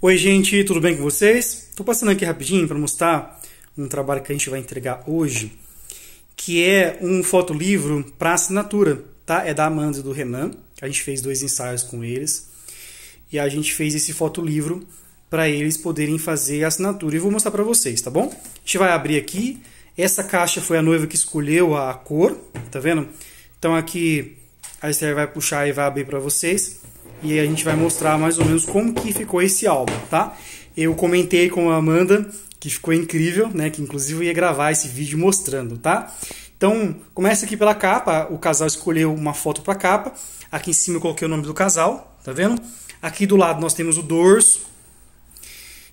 Oi, gente, tudo bem com vocês? Estou passando aqui rapidinho para mostrar um trabalho que a gente vai entregar hoje, que é um fotolivro para assinatura, tá? É da Amanda e do Renan. A gente fez dois ensaios com eles e a gente fez esse fotolivro para eles poderem fazer a assinatura. E vou mostrar para vocês, tá bom? A gente vai abrir aqui. Essa caixa foi a noiva que escolheu a cor, tá vendo? Então aqui a Esther vai puxar e vai abrir para vocês e a gente vai mostrar mais ou menos como que ficou esse álbum, tá? Eu comentei com a Amanda que ficou incrível, né? Que inclusive eu ia gravar esse vídeo mostrando, tá? Então, começa aqui pela capa, o casal escolheu uma foto para capa. Aqui em cima eu coloquei o nome do casal, tá vendo? Aqui do lado nós temos o dorso,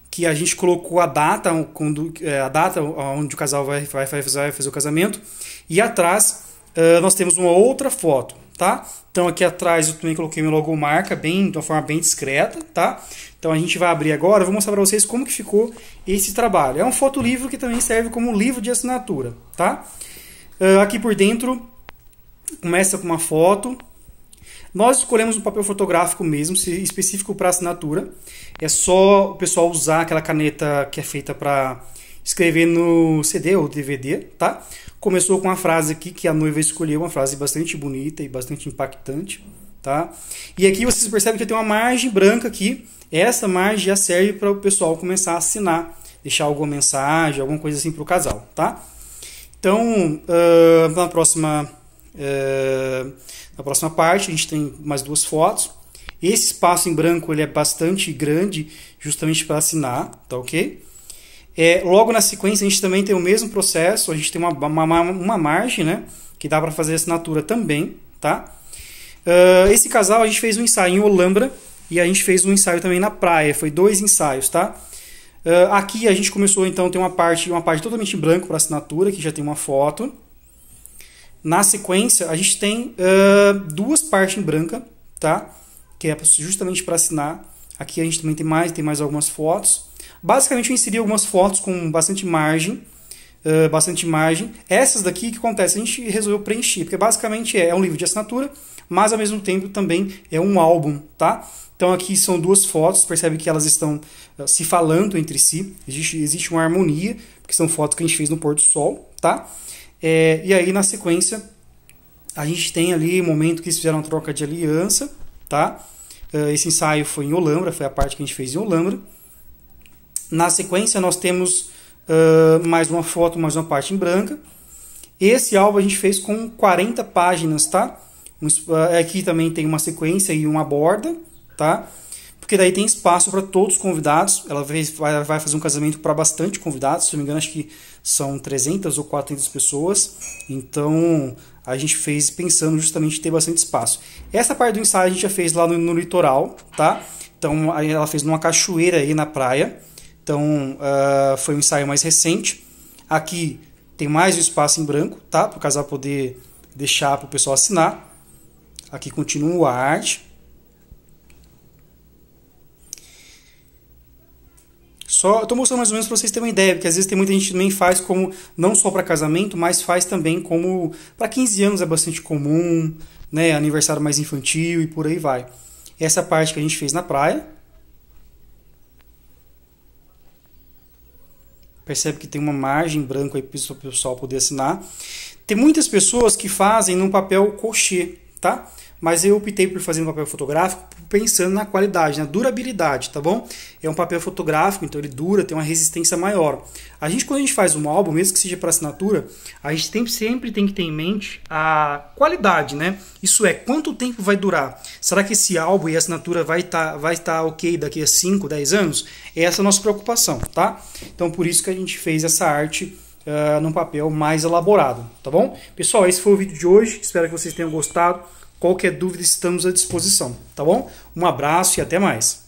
que a gente colocou a data, quando, é, a data onde o casal vai, vai, vai fazer o casamento. E atrás ah, nós temos uma outra foto, tá? Então aqui atrás eu também coloquei meu logomarca bem, de uma forma bem discreta, tá? Então a gente vai abrir agora, eu vou mostrar para vocês como que ficou esse trabalho. É um fotolivro que também serve como livro de assinatura, tá? Uh, aqui por dentro começa com uma foto. Nós escolhemos um papel fotográfico mesmo, específico para assinatura. É só o pessoal usar aquela caneta que é feita para escrever no CD ou DVD, tá? Começou com a frase aqui que a noiva escolheu, uma frase bastante bonita e bastante impactante, tá? E aqui vocês percebem que tem uma margem branca aqui. Essa margem já serve para o pessoal começar a assinar, deixar alguma mensagem, alguma coisa assim para o casal, tá? Então, uh, na próxima uh, na próxima parte a gente tem mais duas fotos. Esse espaço em branco ele é bastante grande, justamente para assinar, tá ok? É, logo na sequência, a gente também tem o mesmo processo, a gente tem uma, uma, uma margem, né? Que dá para fazer assinatura também, tá? Uh, esse casal, a gente fez um ensaio em Olambra e a gente fez um ensaio também na praia. Foi dois ensaios, tá? Uh, aqui a gente começou, então, tem uma parte, uma parte totalmente em branco para assinatura, que já tem uma foto. Na sequência, a gente tem uh, duas partes em branca, tá? Que é justamente para assinar. Aqui a gente também tem mais, tem mais algumas fotos. Basicamente eu inseri algumas fotos com bastante margem, uh, bastante margem. Essas daqui que acontece, a gente resolveu preencher, porque basicamente é, é um livro de assinatura, mas ao mesmo tempo também é um álbum, tá? Então aqui são duas fotos, percebe que elas estão uh, se falando entre si, existe, existe uma harmonia, porque são fotos que a gente fez no pôr do sol, tá? É, e aí na sequência a gente tem ali o um momento que eles fizeram troca de aliança, tá? Uh, esse ensaio foi em Olambra, foi a parte que a gente fez em Olambra. Na sequência, nós temos uh, mais uma foto, mais uma parte em branca. Esse álbum a gente fez com 40 páginas, tá? Aqui também tem uma sequência e uma borda, tá? Porque daí tem espaço para todos os convidados. Ela vai fazer um casamento para bastante convidados, se não me engano, acho que são 300 ou 400 pessoas. Então a gente fez pensando justamente em ter bastante espaço. Essa parte do ensaio a gente já fez lá no, no litoral, tá? Então ela fez numa cachoeira aí na praia. Então, uh, foi um ensaio mais recente. Aqui tem mais um espaço em branco, tá? Para o casal poder deixar para o pessoal assinar. Aqui continua a arte. Só estou mostrando mais ou menos para vocês terem uma ideia, porque às vezes tem muita gente que também faz como não só para casamento, mas faz também como para 15 anos é bastante comum, né, aniversário mais infantil e por aí vai. Essa parte que a gente fez na praia, percebe que tem uma margem branca aí para o pessoal poder assinar. Tem muitas pessoas que fazem num papel cochê, tá? mas eu optei por fazer um papel fotográfico pensando na qualidade, na durabilidade, tá bom? É um papel fotográfico, então ele dura, tem uma resistência maior. A gente, quando a gente faz um álbum, mesmo que seja para assinatura, a gente tem, sempre tem que ter em mente a qualidade, né? Isso é, quanto tempo vai durar? Será que esse álbum e a assinatura vai estar tá, vai tá ok daqui a 5, 10 anos? É essa é a nossa preocupação, tá? Então, por isso que a gente fez essa arte uh, num papel mais elaborado, tá bom? Pessoal, esse foi o vídeo de hoje. Espero que vocês tenham gostado. Qualquer dúvida, estamos à disposição, tá bom? Um abraço e até mais.